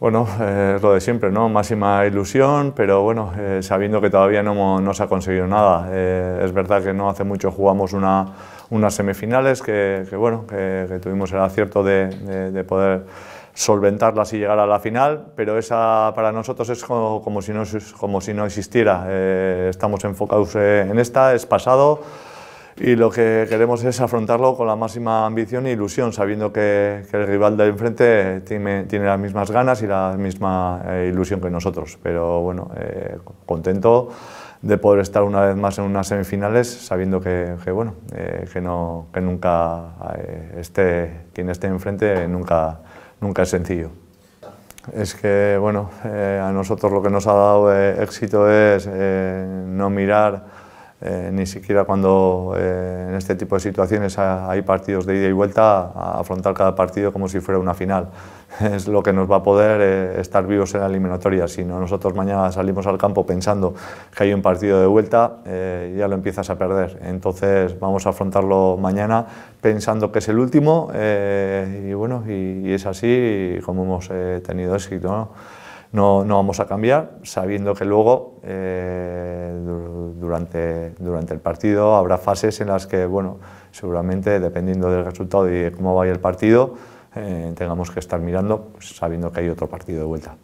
Bueno, eh, lo de siempre, ¿no? Máxima ilusión, pero bueno, eh, sabiendo que todavía no, se ha conseguido nada. Eh, es verdad que no hace mucho jugamos unas semifinales, que, que bueno, que, tuvimos el acierto de, poder solventarlas y llegar a la final, pero esa para nosotros es como, si, no, como si no existiera. Eh, estamos enfocados en esta, es pasado y lo que queremos es afrontarlo con la máxima ambición e ilusión, sabiendo que, el rival de enfrente tiene, las mismas ganas y la misma eh, ilusión que nosotros. Pero bueno, eh, contento de poder estar una vez más en unas semifinales, sabiendo que, bueno, eh, que, no, que nunca esté, quien esté enfrente nunca, nunca es sencillo. Es que bueno, a nosotros lo que nos ha dado éxito es no mirar eh, ni siquiera cuando eh, en este tipo de situaciones hay partidos de ida y vuelta, a afrontar cada partido como si fuera una final. Es lo que nos va a poder eh, estar vivos en la eliminatoria. Si nosotros mañana salimos al campo pensando que hay un partido de vuelta, ya lo empiezas a perder. Entonces vamos a afrontarlo mañana pensando que es el último y bueno, y, es así como hemos tenido éxito. ¿no? No, no vamos a cambiar, sabiendo que luego durante, el partido habrá fases en las que, bueno, seguramente dependiendo del resultado y de cómo vaya el partido, eh, tengamos que estar mirando pues, sabiendo que hay otro partido de vuelta.